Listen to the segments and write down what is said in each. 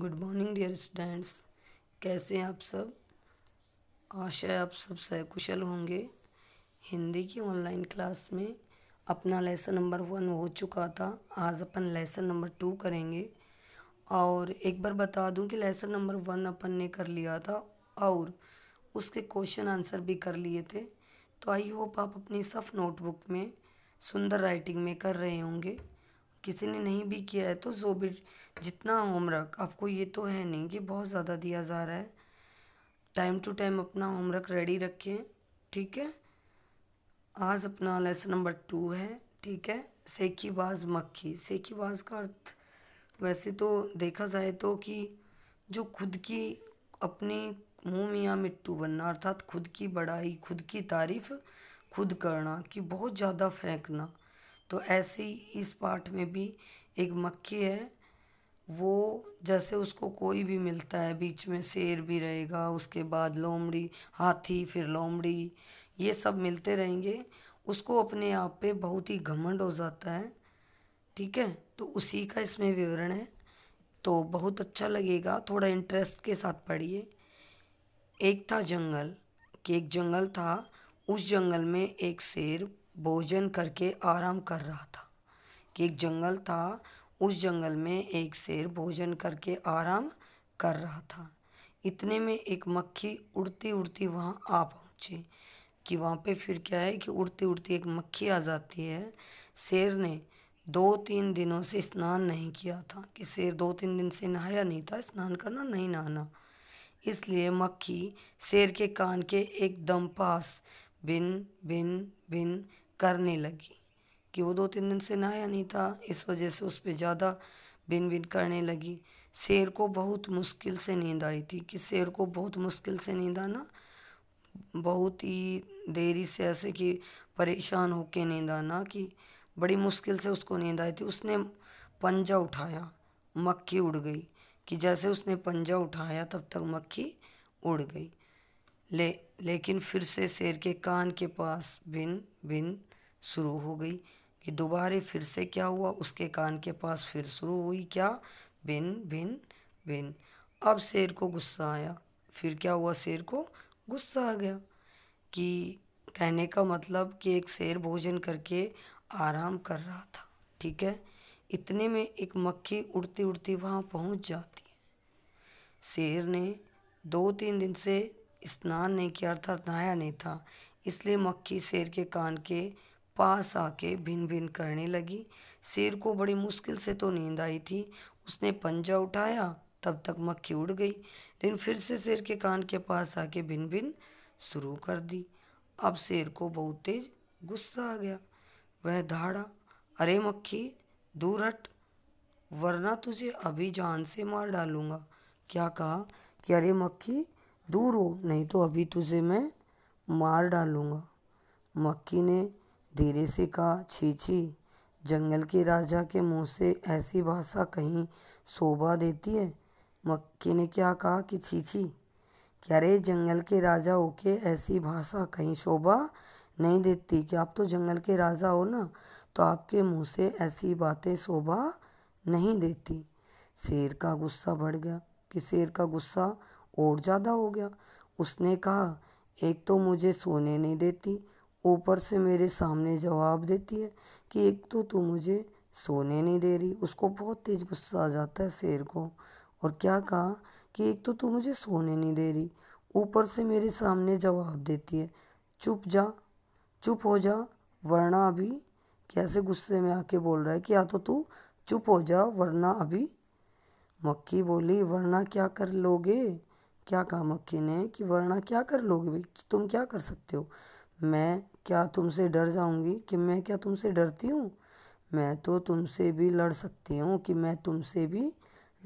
good morning dear students कैसे हैं आप सब आशा है आप सब सहकुशल होंगे हिंदी की ऑनलाइन क्लास में अपना लेसन नंबर वन हो चुका था आज अपन लेसन नंबर टू करेंगे और एक बार बता दूं कि लेसन नंबर वन अपन ने कर लिया था और उसके क्वेश्चन आंसर भी कर लिए थे तो आई होप आप अपनी सफ़ नोटबुक में सुंदर राइटिंग में कर रहे होंगे किसी ने नहीं भी किया है तो जो भी जितना होमवर्क आपको ये तो है नहीं कि बहुत ज़्यादा दिया जा रहा है टाइम टू टाइम अपना होमवर्क रेडी रखें ठीक है आज अपना लेसन नंबर टू है ठीक है सेखीबाज मक्खी सेखीबाज का अर्थ वैसे तो देखा जाए तो कि जो खुद की अपने मुँह मियाँ मिट्टू बनना अर्थात खुद की बड़ाई खुद की तारीफ़ खुद करना कि बहुत ज़्यादा फेंकना तो ऐसे ही इस पार्ट में भी एक मक्खी है वो जैसे उसको कोई भी मिलता है बीच में शेर भी रहेगा उसके बाद लोमड़ी हाथी फिर लोमड़ी ये सब मिलते रहेंगे उसको अपने आप पे बहुत ही घमंड हो जाता है ठीक है तो उसी का इसमें विवरण है तो बहुत अच्छा लगेगा थोड़ा इंटरेस्ट के साथ पढ़िए एक था जंगल कि एक जंगल था उस जंगल में एक शेर भोजन करके आराम कर रहा था कि एक जंगल था उस जंगल में एक शेर भोजन करके आराम कर रहा था इतने में एक मक्खी उड़ती उड़ती वहाँ आ पहुँची कि वहाँ पे फिर क्या है कि उड़ती उड़ती एक मक्खी आ जाती है शेर ने दो तीन दिनों से स्नान नहीं किया था कि शेर दो तीन दिन से नहाया नहीं था स्नान करना नहीं नहाना इसलिए मक्खी शेर के कान के एकदम पास बिन बिन बिन करने लगी कि वो दो तीन दिन से नहाया नहीं था इस वजह से उस पर ज़्यादा बिन बिन करने लगी शेर को बहुत मुश्किल से नींद आई थी कि शेर को बहुत मुश्किल से नींद आना बहुत ही देरी से ऐसे कि परेशान होकर नींद आना कि बड़ी मुश्किल से उसको नींद आई थी उसने पंजा उठाया मक्खी उड़ गई कि जैसे उसने पंजा उठाया तब तक मक्खी उड़ गई ले लेकिन फिर से शेर के कान के पास भिन भिन शुरू हो गई कि दोबारे फिर से क्या हुआ उसके कान के पास फिर शुरू हुई क्या बिन बिन बिन अब शेर को गुस्सा आया फिर क्या हुआ शेर को गुस्सा आ गया कि कहने का मतलब कि एक शेर भोजन करके आराम कर रहा था ठीक है इतने में एक मक्खी उड़ती उड़ती वहाँ पहुँच जाती है शेर ने दो तीन दिन से स्नान नहीं किया अर्थात नहाया नहीं था इसलिए मक्खी शेर के कान के पास आके भिन भिन करने लगी शेर को बड़ी मुश्किल से तो नींद आई थी उसने पंजा उठाया तब तक मक्खी उड़ गई लेकिन फिर से शेर के कान के पास आके भिन भिन शुरू कर दी अब शेर को बहुत तेज गुस्सा आ गया वह धाड़ा अरे मक्खी दूर हट वरना तुझे अभी जान से मार डालूँगा क्या कहा कि अरे मक्खी दूर हो नहीं तो अभी तुझे मैं मार डालूँगा मक्खी ने धीरे से कहा छी छी जंगल के राजा के मुंह से ऐसी भाषा कहीं शोभा देती है मक्के ने क्या कहा कि छी छी क्या रे जंगल के राजा हो के ऐसी भाषा कहीं शोभा नहीं देती कि आप तो जंगल के राजा हो ना तो आपके मुंह से ऐसी बातें शोभा नहीं देती शेर का गुस्सा बढ़ गया कि शेर का गुस्सा और ज़्यादा हो गया उसने कहा एक तो मुझे सोने नहीं देती ऊपर से मेरे सामने जवाब देती है कि एक तो तू मुझे सोने नहीं दे रही उसको बहुत तेज़ गुस्सा आ जाता है शेर को और क्या कहा कि एक तो तू मुझे सोने नहीं दे रही ऊपर से मेरे सामने जवाब देती है चुप जा चुप हो जा वरना अभी कैसे गुस्से में आके बोल रहा है कि या तो तू चुप हो जा वरना अभी मक्खी बोली वरना क्या कर लोगे क्या कहा मक्खी ने कि वरना क्या कर लोगे भाई तुम क्या कर सकते हो मैं क्या तुमसे डर जाऊंगी कि मैं क्या तुमसे डरती हूँ मैं तो तुमसे भी लड़ सकती हूँ कि मैं तुमसे भी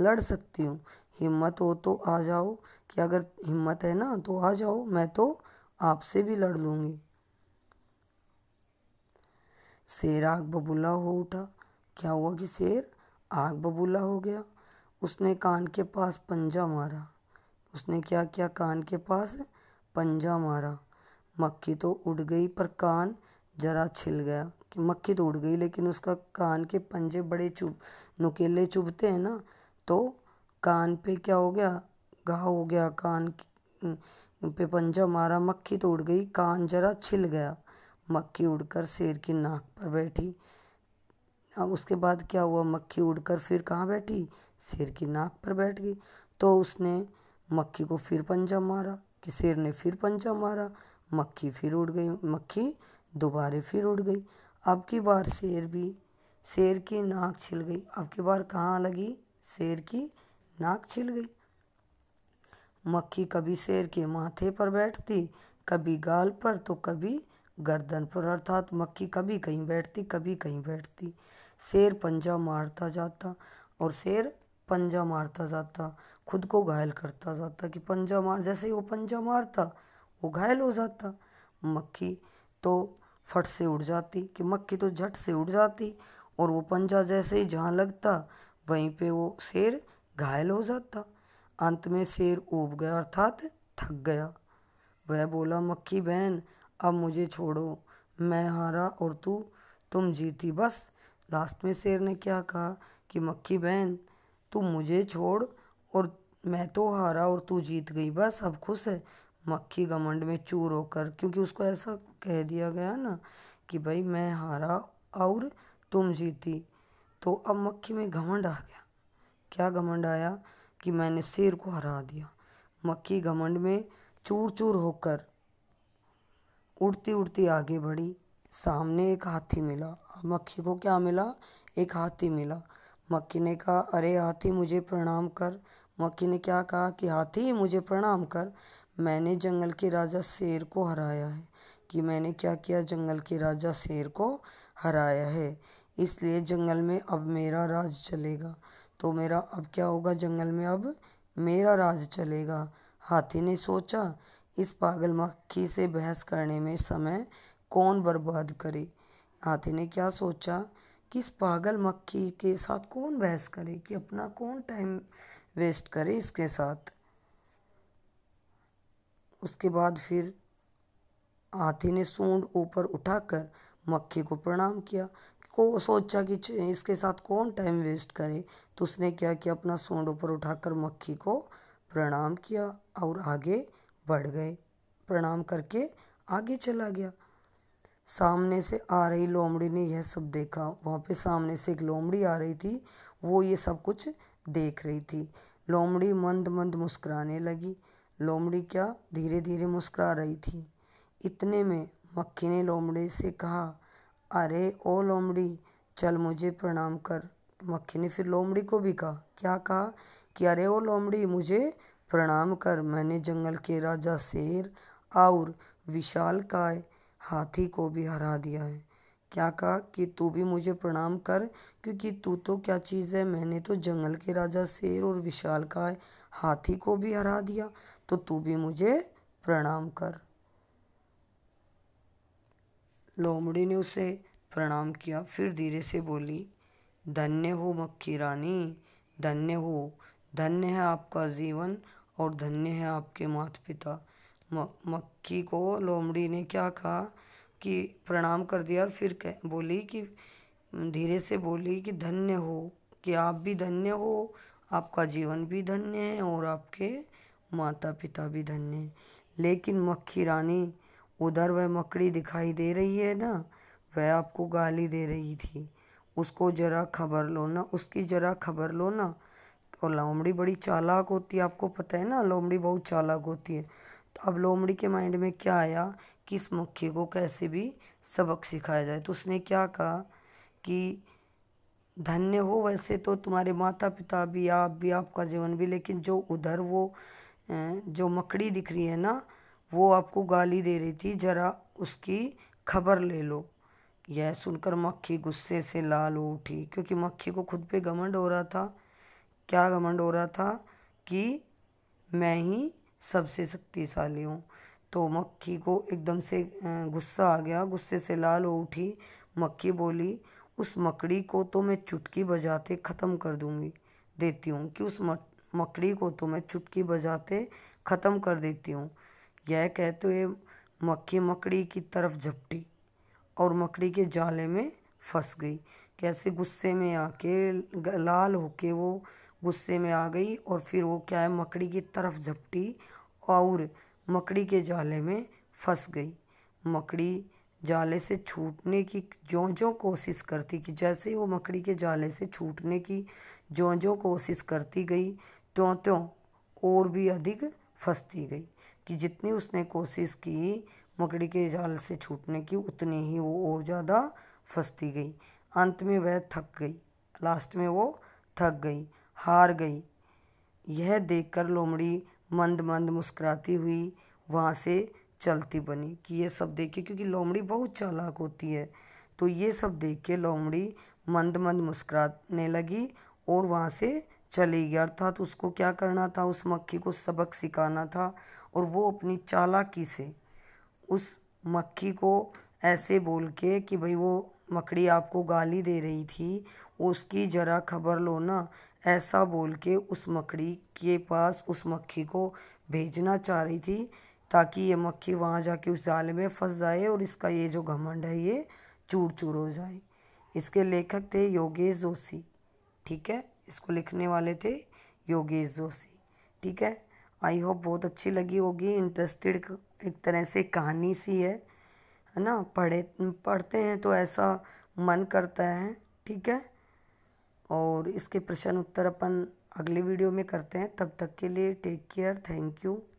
लड़ सकती हूँ हिम्मत हो तो आ जाओ कि अगर हिम्मत है ना तो आ जाओ मैं तो आपसे भी लड़ लूँगी शेर आग बबूला हो उठा क्या हुआ कि शेर आग बबूला हो गया उसने कान के पास पंजा मारा उसने क्या क्या कान के पास पंजा मारा मक्खी तो उड़ गई पर कान जरा छिल गया कि मक्खी तो उड़ गई लेकिन उसका कान के पंजे बड़े चुभ नुकेले चुभते हैं ना तो कान पे क्या हो गया घाव हो गया कान पे पंजा मारा मक्खी तो उड़ गई कान जरा छिल गया मक्खी उड़कर शेर की नाक पर बैठी अब उसके बाद क्या हुआ मक्खी उड़कर फिर कहाँ बैठी शेर की नाक पर बैठ गई तो उसने मक्खी को फिर पंजा मारा कि शेर ने फिर पंजा मारा मक्खी फिर उड़ गई मक्खी दोबारे फिर उड़ गई अब की बार शेर भी शेर की नाक छिल गई अब की बार कहाँ लगी शेर की नाक छिल गई मक्खी कभी शेर के माथे पर बैठती कभी गाल पर तो कभी गर्दन पर अर्थात मक्खी कभी कहीं बैठती कभी कहीं बैठती शेर पंजा मारता जाता और शेर पंजा मारता जाता खुद को घायल करता जाता कि पंजा मार जैसे ही वो पंजा मारता वो घायल हो जाता मक्खी तो फट से उड़ जाती कि मक्खी तो झट से उड़ जाती और वो पंजा जैसे ही जहाँ लगता वहीं पे वो शेर घायल हो जाता अंत में शेर ऊब गया अर्थात थक गया वह बोला मक्खी बहन अब मुझे छोड़ो मैं हारा और तू तुम जीती बस लास्ट में शेर ने क्या कहा कि मक्खी बहन तू मुझे छोड़ और मैं तो हारा और तू जीत गई बस अब खुश है मक्खी घमंड में चूर होकर क्योंकि उसको ऐसा कह दिया गया ना कि भाई मैं हारा और तुम जीती तो अब मक्खी में घमंड आ गया क्या घमंड आया कि मैंने शेर को हरा दिया मक्खी घमंड में चूर चूर होकर उड़ती उड़ती आगे बढ़ी सामने एक हाथी मिला मक्खी को क्या मिला एक हाथी मिला मक्खी ने कहा अरे हाथी मुझे प्रणाम कर मक्खी ने क्या कहा कि हाथी मुझे प्रणाम कर मैंने जंगल के राजा शेर को हराया है कि मैंने क्या किया जंगल के राजा शेर को हराया है इसलिए जंगल में अब मेरा राज चलेगा तो मेरा अब क्या होगा जंगल में अब मेरा राज चलेगा हाथी ने सोचा इस पागल मक्खी से बहस करने में समय कौन बर्बाद करे हाथी ने क्या सोचा कि इस पागल मक्खी के साथ कौन बहस करे कि अपना कौन टाइम वेस्ट करे इसके साथ उसके बाद फिर हाथी ने सूंड ऊपर उठाकर मक्खी को प्रणाम किया को सोचा कि इसके साथ कौन टाइम वेस्ट करे तो उसने क्या किया अपना सूंड ऊपर उठाकर मक्खी को प्रणाम किया और आगे बढ़ गए प्रणाम करके आगे चला गया सामने से आ रही लोमड़ी ने यह सब देखा वहाँ पे सामने से एक लोमड़ी आ रही थी वो ये सब कुछ देख रही थी लोमड़ी मंद मंद मुस्कुराने लगी लोमड़ी क्या धीरे धीरे मुस्कुरा रही थी इतने में मक्खी ने लोमड़ी से कहा अरे ओ लोमड़ी चल मुझे प्रणाम कर मक्खी ने फिर लोमड़ी को भी कहा क्या कहा कि अरे ओ लोमड़ी मुझे प्रणाम कर मैंने जंगल के राजा शेर और विशाल काय हाथी को भी हरा दिया है क्या कहा कि तू भी मुझे प्रणाम कर क्योंकि तू तो क्या चीज़ है मैंने तो जंगल के राजा शेर और विशाल काय हाथी को भी हरा दिया तो तू भी मुझे प्रणाम कर लोमड़ी ने उसे प्रणाम किया फिर धीरे से बोली धन्य हो मक्खी रानी धन्य हो धन्य है आपका जीवन और धन्य है आपके माता पिता मक्खी को लोमड़ी ने क्या कहा कि प्रणाम कर दिया और फिर कह बोली कि धीरे से बोली कि धन्य हो कि आप भी धन्य हो आपका जीवन भी धन्य है और आपके माता पिता भी धन्य लेकिन मक्खी रानी उधर वह मकड़ी दिखाई दे रही है ना वह आपको गाली दे रही थी उसको ज़रा खबर लो ना उसकी ज़रा खबर लो ना और लोमड़ी बड़ी चालाक होती है आपको पता है ना लोमड़ी बहुत चालाक होती है तो अब लोमड़ी के माइंड में क्या आया कि इस मक्खी को कैसे भी सबक सिखाया जाए तो उसने क्या कहा कि धन्य हो वैसे तो तुम्हारे माता पिता भी आप भी आपका जीवन भी लेकिन जो उधर वो जो मकड़ी दिख रही है ना वो आपको गाली दे रही थी जरा उसकी खबर ले लो यह सुनकर मक्खी गुस्से से लाल हो उठी क्योंकि मक्खी को खुद पे घमंड हो रहा था क्या घमंड हो रहा था कि मैं ही सबसे शक्तिशाली हूँ तो मक्खी को एकदम से गुस्सा आ गया गुस्से से लाल हो उठी मक्खी बोली उस मकड़ी को तो मैं चुटकी बजाते ख़त्म कर दूँगी देती हूँ कि उस मक मकड़ी को तो मैं चुटकी बजाते ख़त्म कर देती हूँ यह कहते हुए मक्खी मकड़ी की तरफ झपटी और मकड़ी के जाले में फंस गई कैसे गुस्से में आके लाल होके वो गुस्से में आ गई और फिर वो क्या है मकड़ी की तरफ झपटी और मकड़ी के जाले में फंस गई मकड़ी जाले से छूटने की जो जो कोशिश करती कि जैसे ही वो मकड़ी के जाले से छूटने की जो जो कोशिश करती गई त्यों त्यों और भी अधिक फंसती गई कि जितनी उसने कोशिश की मकड़ी के जाल से छूटने की उतनी ही वो और ज़्यादा फंसती गई अंत में वह थक गई लास्ट में वो थक गई हार गई यह देखकर लोमड़ी मंद मंद मुस्कुराती हुई वहाँ से चलती बनी कि ये सब देखे क्योंकि लोमड़ी बहुत चालाक होती है तो ये सब देख के लोमड़ी मंद मंद मुस्कुराने लगी और वहाँ से चलेगी अर्थात उसको क्या करना था उस मक्खी को सबक सिखाना था और वो अपनी चालाकी से उस मक्खी को ऐसे बोल के कि भाई वो मकड़ी आपको गाली दे रही थी उसकी ज़रा खबर लो ना ऐसा बोल के उस मकड़ी के पास उस मक्खी को भेजना चाह रही थी ताकि ये मक्खी वहाँ जाके उस जाल में फंस जाए और इसका ये जो घमंड है ये चूर चूर हो जाए इसके लेखक थे योगेश जोशी ठीक है इसको लिखने वाले थे योगेश जोशी ठीक है आई होप बहुत अच्छी लगी होगी इंटरेस्टेड एक तरह से कहानी सी है है ना पढ़े पढ़ते हैं तो ऐसा मन करता है ठीक है और इसके प्रश्न उत्तर अपन अगले वीडियो में करते हैं तब तक के लिए टेक केयर थैंक यू